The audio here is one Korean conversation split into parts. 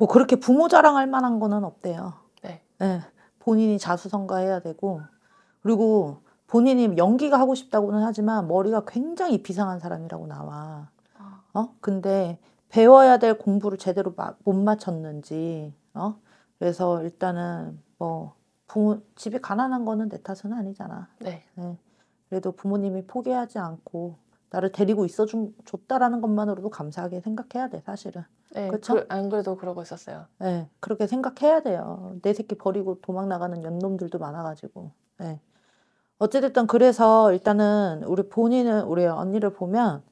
뭐 그렇게 부모 자랑할 만한 거는 없대요. 네. 네. 본인이 자수성가해야 되고 그리고 본인이 연기가 하고 싶다고는 하지만 머리가 굉장히 비상한 사람이라고 나와. 아. 어? 근데 배워야 될 공부를 제대로 마, 못 마쳤는지, 어? 그래서 일단은 뭐 부모 집이 가난한 거는 내 탓은 아니잖아. 네. 네. 그래도 부모님이 포기하지 않고 나를 데리고 있어 준 줬다라는 것만으로도 감사하게 생각해야 돼 사실은. 네, 그렇죠? 그, 안 그래도 그러고 있었어요. 네, 그렇게 생각해야 돼요. 내 새끼 버리고 도망 나가는 연놈들도 많아가지고. 네. 어찌됐든 그래서 일단은 우리 본인은 우리 언니를 보면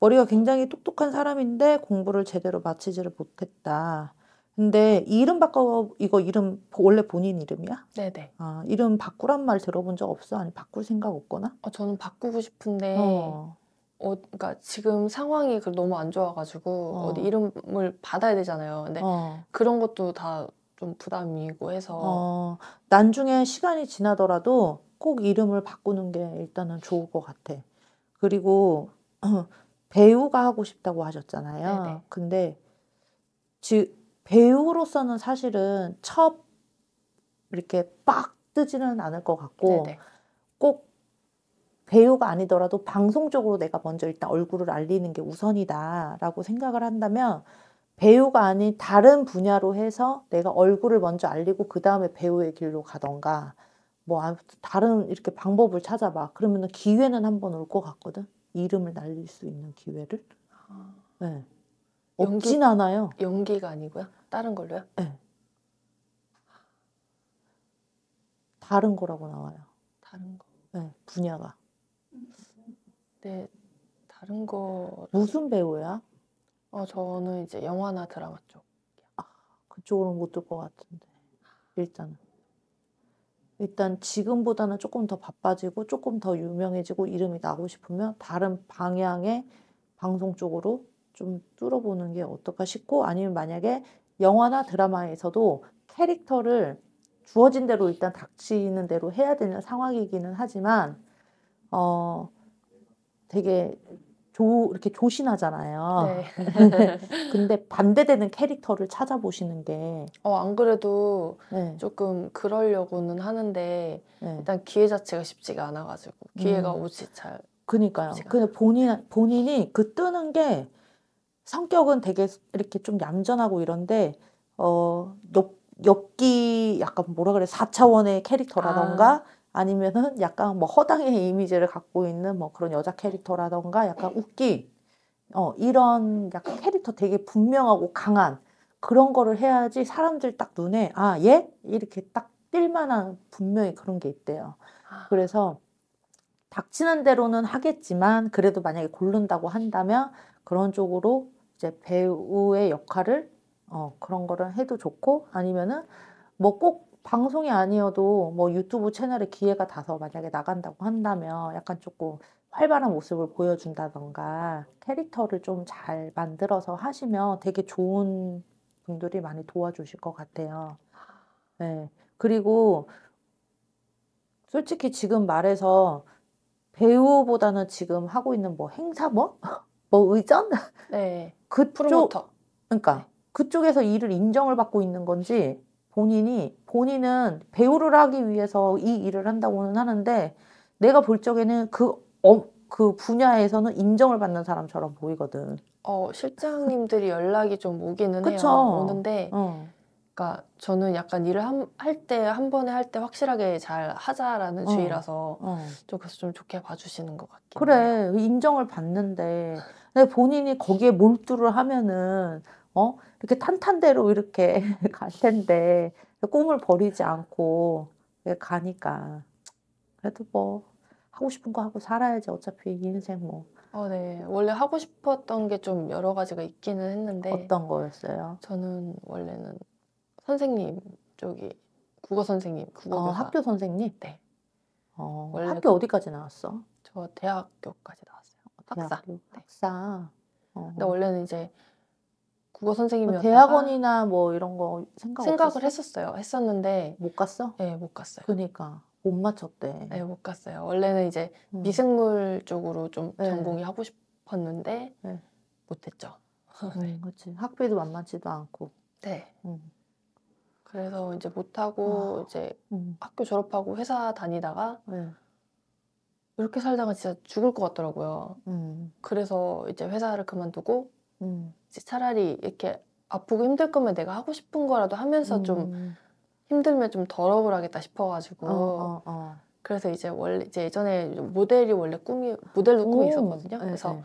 머리가 굉장히 똑똑한 사람인데 공부를 제대로 마치지를 못했다. 근데 이름 바꿔 이거 이름 원래 본인 이름이야? 네네. 아 이름 바꾸란 말 들어본 적 없어? 아니 바꿀 생각 없거나? 어 저는 바꾸고 싶은데 어. 어, 그니까 지금 상황이 너무 안 좋아가지고 어. 디 이름을 받아야 되잖아요. 근데 어. 그런 것도 다 좀 부담이고 해서 어, 나중에 시간이 지나더라도 꼭 이름을 바꾸는 게 일단은 좋을 것 같아. 그리고 배우가 하고 싶다고 하셨잖아요. 네네. 네. 근데 즉 배우로서는 사실은 첫 이렇게 빡 뜨지는 않을 것 같고 네네. 네. 꼭 배우가 아니더라도 방송적으로 내가 먼저 일단 얼굴을 알리는 게 우선이다라고 생각을 한다면 배우가 아닌 다른 분야로 해서 내가 얼굴을 먼저 알리고 그 다음에 배우의 길로 가던가 뭐 다른 이렇게 방법을 찾아봐 그러면 기회는 한 번 올 것 같거든 이름을 날릴 수 있는 기회를 아. 네. 없진 않아요 연기가 아니고요 다른 걸로요 네. 다른 거라고 나와요 다른 거 네, 분야가 네, 다른 거 무슨 배우야? 어, 저는 이제 영화나 드라마 쪽. 아, 그쪽으로못들 것 같은데 일단은 일단 지금보다는 조금 더 바빠지고 조금 더 유명해지고 이름이 나고 싶으면 다른 방향의 방송 쪽으로 좀 뚫어보는 게 어떨까 싶고 아니면 만약에 영화나 드라마에서도 캐릭터를 주어진 대로 일단 닥치는 대로 해야 되는 상황이기는 하지만 어, 되게 조, 이렇게 조신하잖아요. 네. 근데 반대되는 캐릭터를 찾아보시는 게. 어, 안 그래도 네. 조금 그러려고는 하는데, 네. 일단 기회 자체가 쉽지가 않아가지고, 기회가 음. 오지 잘. 그니까요. 근데 본인, 본인이 그 뜨는 게 성격은 되게 이렇게 좀 얌전하고 이런데, 어, 옆, 엽기 약간 뭐라 그래, 4차원의 캐릭터라던가, 아. 아니면은 약간 뭐 허당의 이미지를 갖고 있는 뭐 그런 여자 캐릭터라던가 약간 웃긴 어 이런 약간 캐릭터 되게 분명하고 강한 그런 거를 해야지 사람들 딱 눈에 아 얘? 이렇게 딱 뛸만한 분명히 그런 게 있대요. 아. 그래서 닥치는 대로는 하겠지만 그래도 만약에 고른다고 한다면 그런 쪽으로 이제 배우의 역할을 어 그런 거를 해도 좋고 아니면은 뭐꼭 방송이 아니어도 뭐 유튜브 채널에 기회가 닿아서 만약에 나간다고 한다면 약간 조금 활발한 모습을 보여준다던가 캐릭터를 좀 잘 만들어서 하시면 되게 좋은 분들이 많이 도와주실 것 같아요. 네. 그리고 솔직히 지금 말해서 배우보다는 지금 하고 있는 뭐 행사뭐? 뭐 의전? 네. 그쪽, 프로모터. 그러니까 네. 그쪽에서 일을 인정을 받고 있는 건지 본인이 본인은 배우를 하기 위해서 이 일을 한다고는 하는데 내가 볼 적에는 그, 어, 그 분야에서는 인정을 받는 사람처럼 보이거든. 어 실장님들이 연락이 좀 오기는 그쵸? 해요. 오는데, 어. 그니까 저는 약간 일을 할 때 한 번에 할 때 확실하게 잘 하자라는 어. 주의라서 어. 좀 그래서 좀 좋게 봐주시는 것 같긴 그래 해요. 인정을 받는데, 근데 본인이 거기에 몰두를 하면은 어? 이렇게 탄탄대로 이렇게 갈 텐데 꿈을 버리지 않고 가니까 그래도 뭐 하고 싶은 거 하고 살아야지 어차피 인생 뭐. 어, 네. 원래 하고 싶었던 게 좀 여러 가지가 있기는 했는데 어떤 거였어요? 저는 원래는 선생님 저기, 국어 선생님, 국어 어, 학교 선생님. 네. 어, 원래 학교 그 어디까지 나왔어? 저 대학교까지 나왔어요. 대학교, 학사. 네. 학사. 어. 근데 원래는 이제 국어 선생님이었다. 대학원이나 뭐 이런 거 생각 생각을 없었어? 했었어요. 했었는데 못 갔어? 네, 못 갔어요. 그러니까 못 맞췄대. 네, 못 갔어요. 원래는 이제 음. 미생물 쪽으로 좀 네. 전공이 하고 싶었는데 네. 못 했죠. 음, 네. 그렇지. 학비도 만만치도 않고. 네. 음. 그래서 이제 못 하고 아. 이제 음. 학교 졸업하고 회사 다니다가 네. 이렇게 살다가 진짜 죽을 것 같더라고요. 음. 그래서 이제 회사를 그만두고 음. 차라리 이렇게 아프고 힘들 거면 내가 하고 싶은 거라도 하면서 음. 좀 힘들면 좀 덜어보라겠다 싶어가지고 어, 어, 어. 그래서 이제 원래 이제 예전에 모델이 원래 꿈이 모델로 꿈이 있었거든요. 네, 그래서 네.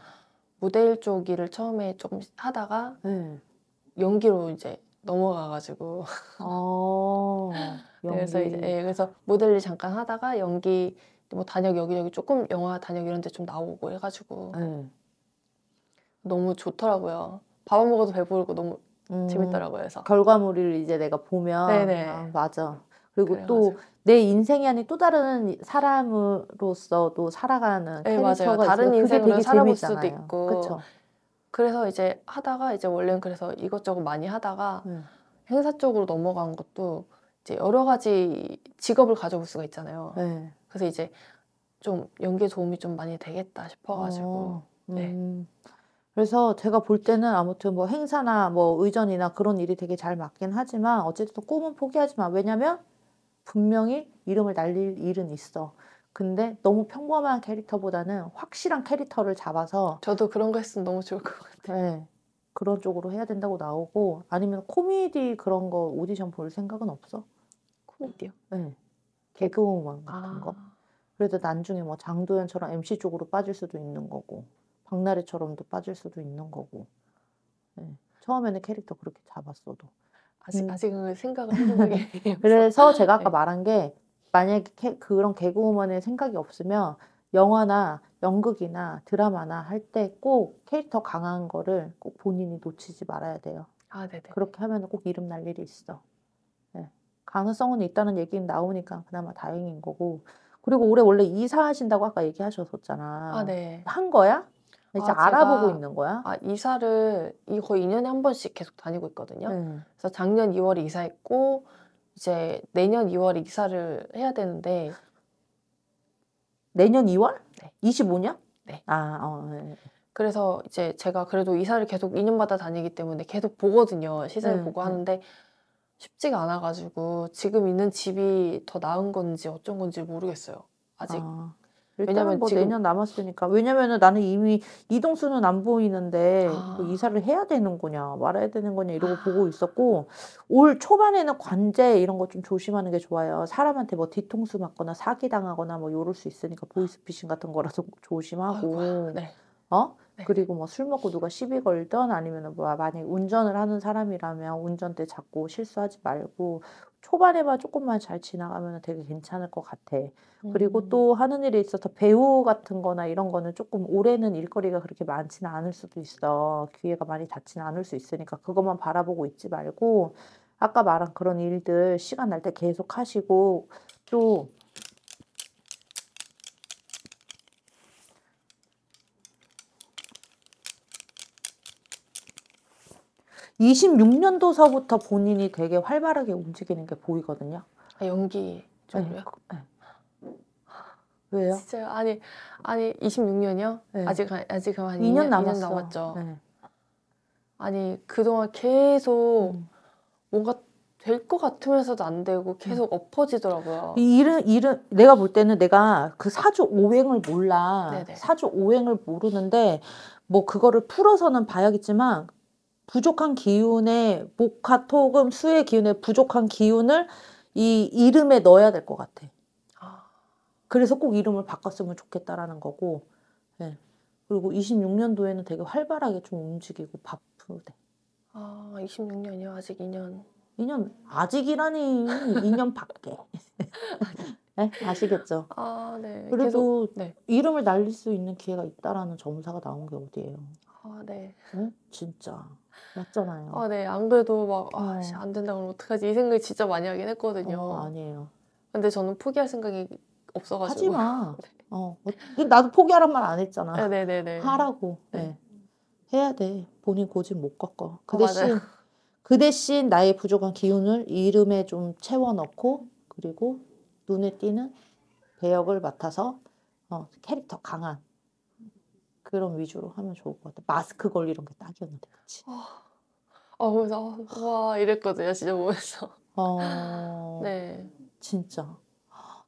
모델 쪽 일을 처음에 좀 하다가 네. 연기로 이제 넘어가가지고 연 어. 그래서 이제 예, 그래서 모델을 잠깐 하다가 연기 뭐 단역 여기저기 조금 영화 단역 이런 데 좀 나오고 해가지고 음. 너무 좋더라고요. 밥 안 먹어도 배부르고 너무 음, 재밌더라고요. 그래서 결과물을 이제 내가 보면 네네. 아, 맞아. 그리고 또 내 인생이 아닌 또 다른 사람으로서도 살아가는 네, 맞아요. 다른 인생으로 살아볼 수도 있고. 그쵸? 그래서 이제 하다가 이제 원래는 그래서 이것저것 많이 하다가 음. 행사 쪽으로 넘어간 것도 이제 여러 가지 직업을 가져볼 수가 있잖아요. 네. 그래서 이제 좀 연기에 도움이 좀 많이 되겠다 싶어가지고. 어, 네. 음. 네. 그래서 제가 볼 때는 아무튼 뭐 행사나 뭐 의전이나 그런 일이 되게 잘 맞긴 하지만 어쨌든 꿈은 포기하지 마. 왜냐면 분명히 이름을 날릴 일은 있어. 근데 너무 평범한 캐릭터보다는 확실한 캐릭터를 잡아서 저도 그런 거 했으면 너무 좋을 것 같아요. 네. 그런 쪽으로 해야 된다고 나오고 아니면 코미디 그런 거 오디션 볼 생각은 없어? 코미디요? 네. 개그우먼 같은 아... 거. 그래도 난중에뭐 장도연처럼 MC 쪽으로 빠질 수도 있는 거고. 박나래처럼도 빠질 수도 있는 거고. 네. 처음에는 캐릭터 그렇게 잡았어도. 아직, 음. 아직은 생각을 해보는 게. 그래서 제가 아까 네. 말한 게, 만약에 캐, 그런 개그우먼의 생각이 없으면, 영화나 연극이나 드라마나 할 때 꼭 캐릭터 강한 거를 꼭 본인이 놓치지 말아야 돼요. 아, 네네. 그렇게 하면 꼭 이름 날 일이 있어. 네. 가능성은 있다는 얘기는 나오니까 그나마 다행인 거고. 그리고 올해 원래 이사하신다고 아까 얘기하셨었잖아. 아, 네. 한 거야? 이제 그러니까 아, 알아보고 있는 거야? 아 이사를 거의 2년에 한 번씩 계속 다니고 있거든요. 음. 그래서 작년 2월에 이사했고 이제 내년 2월에 이사를 해야 되는데 내년 2월? 네. 25년? 네. 아 어. 예, 예. 그래서 이제 제가 그래도 이사를 계속 2년마다 다니기 때문에 계속 보거든요. 시세를 음, 보고 하는데 쉽지가 않아가지고 지금 있는 집이 더 나은 건지 어쩐 건지 모르겠어요. 아직. 아. 왜냐면 뭐 지금... 내년 남았으니까 왜냐면은 나는 이미 이동수는 안 보이는데 아. 뭐 이사를 해야 되는 거냐 말아야 되는 거냐 이러고 아. 보고 있었고 올 초반에는 관제 이런 거 좀 조심하는 게 좋아요 사람한테 뭐 뒤통수 맞거나 사기 당하거나 뭐 요럴 수 있으니까 보이스피싱 같은 거라서 조심하고 아이고, 네. 어 네. 그리고 뭐 술 먹고 누가 시비 걸던 아니면 뭐 아, 만약 운전을 하는 사람이라면 운전대 자꾸 실수하지 말고 초반에만 조금만 잘 지나가면 되게 괜찮을 것 같아. 그리고 음. 또 하는 일에 있어서 배우 같은 거나 이런 거는 조금 올해는 일거리가 그렇게 많지는 않을 수도 있어. 기회가 많이 닿지는 않을 수 있으니까 그것만 바라보고 있지 말고 아까 말한 그런 일들 시간 날 때 계속 하시고 또 26년도서부터 본인이 되게 활발하게 움직이는 게 보이거든요. 아, 연기 쪽으요 네. 그, 네. 왜요? 진짜요? 아니 아니 26년이요? 네. 아직 아직 한 2년, 2년 남았죠 네. 아니 그동안 계속 음. 뭔가 될 것 같으면서도 안 되고 계속 음. 엎어지더라고요. 일은 일은 내가 볼 때는 내가 그 사주 오행을 몰라 네네. 사주 오행을 모르는데 뭐 그거를 풀어서는 봐야겠지만 부족한 기운에 목화 토금 수의 기운에 부족한 기운을 이 이름에 넣어야 될 것 같아. 아. 그래서 꼭 이름을 바꿨으면 좋겠다라는 거고, 네. 그리고 26년도에는 되게 활발하게 좀 움직이고 바쁘대. 아, 26년이요? 아직 2년. 2년, 아직이라니. 2년 밖에. 네? 아시겠죠? 아, 네. 그래도 계속, 네. 이름을 날릴 수 있는 기회가 있다라는 점사가 나온 게 어디예요? 아, 네. 네? 진짜. 맞잖아요. 아, 네. 안 그래도 막, 아, 네. 씨, 안 된다 그러면 어떡하지? 이 생각이 진짜 많이 하긴 했거든요. 어, 아니에요. 근데 저는 포기할 생각이 없어가지고. 하지 마. 네. 어. 뭐, 나도 포기하란 말 안 했잖아. 네, 네, 네, 네. 하라고. 네. 네. 해야 돼. 본인 고집 못 꺾어. 그 어, 대신, 어, 그 대신 나의 부족한 기운을 이름에 좀 채워넣고, 그리고 눈에 띄는 배역을 맡아서 어, 캐릭터 강한 그런 위주로 하면 좋을 것 같아. 마스크 걸리는 게 딱이었는데, 그치? 어. 어, 그래서 어, 와 이랬거든요. 진짜 보면서. 어. 네. 진짜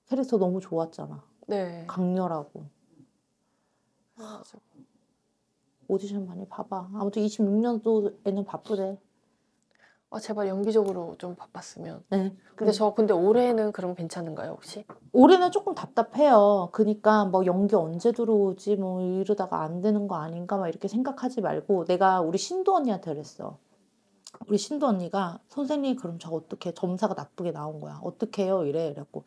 캐릭터 너무 좋았잖아. 네. 강렬하고. 맞아. 오디션 많이 봐봐. 아무튼 26년도에는 바쁘대. 아 제발 연기적으로 좀 바빴으면. 네. 근데 저 근데 올해는 그럼 괜찮은가요 혹시? 올해는 조금 답답해요. 그니까뭐 연기 언제 들어오지 뭐 이러다가 안 되는 거 아닌가 막 이렇게 생각하지 말고 내가 우리 신도 언니한테 그랬어. 우리 신도 언니가 선생님 그럼 저 어떻게 점사가 나쁘게 나온 거야 어떻게 해요 이래 이랬고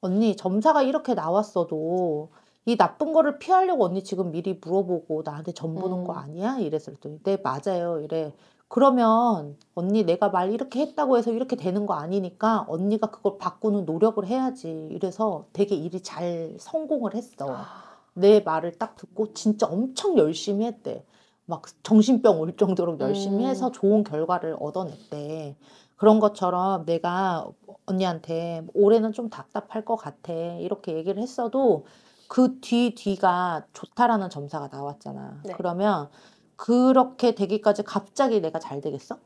언니 점사가 이렇게 나왔어도 이 나쁜 거를 피하려고 언니 지금 미리 물어보고 나한테 점 보는 음. 거 아니야 이랬을 때네 맞아요 이래 그러면 언니 내가 말 이렇게 했다고 해서 이렇게 되는 거 아니니까 언니가 그걸 바꾸는 노력을 해야지 이래서 되게 일이 잘 성공을 했어 아. 내 말을 딱 듣고 진짜 엄청 열심히 했대 막 정신병 올 정도로 열심히 음. 해서 좋은 결과를 얻어냈대. 그런 것처럼 내가 언니한테 올해는 좀 답답할 것 같아. 이렇게 얘기를 했어도 그 뒤 뒤가 좋다라는 점사가 나왔잖아. 네. 그러면 그렇게 되기까지 갑자기 내가 잘 되겠어?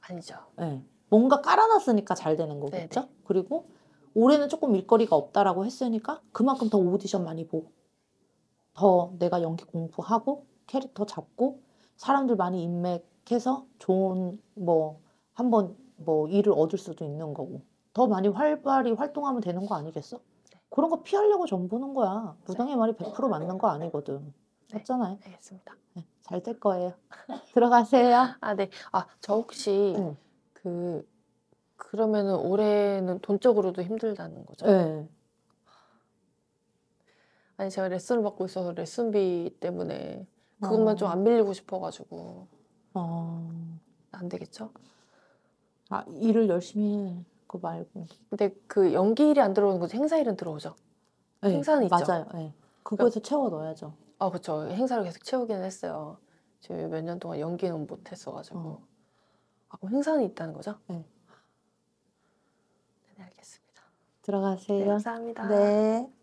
아니죠. 네. 뭔가 깔아놨으니까 잘 되는 거겠죠? 네네. 네. 그리고 올해는 조금 일거리가 없다라고 했으니까 그만큼 더 오디션 많이 보고 더 내가 연기 공부하고 캐릭터 잡고 사람들 많이 인맥해서 좋은 뭐 한번 뭐 일을 얻을 수도 있는 거고 더 많이 활발히 활동하면 되는 거 아니겠어? 그런 거 피하려고 전 보는 거야. 부당의 말이 100% 맞는 거 아니거든. 네. 맞잖아요. 알겠습니다. 네, 잘될 거예요. 들어가세요. 아 네. 아 저 혹시 응. 네. 그 그러면은 올해는 돈적으로도 힘들다는 거죠? 네. 아니 제가 레슨을 받고 있어서 레슨비 때문에 그것만 좀안 어. 빌리고 싶어가지고 어. 안 되겠죠? 아 일을 열심히 해. 그거 말고 근데 그 연기일이 안 들어오는 거지 행사일은 들어오죠. 네, 행사는 맞아요. 있죠. 맞아요. 네. 그거에서 그러니까 채워 넣어야죠. 아그렇 행사를 계속 채우기는 했어요. 저희 몇년 동안 연기는 못 했어가지고 어. 아, 그럼 행사는 있다는 거죠? 네. 네 알겠습니다. 들어가세요. 네, 감사합니다. 네.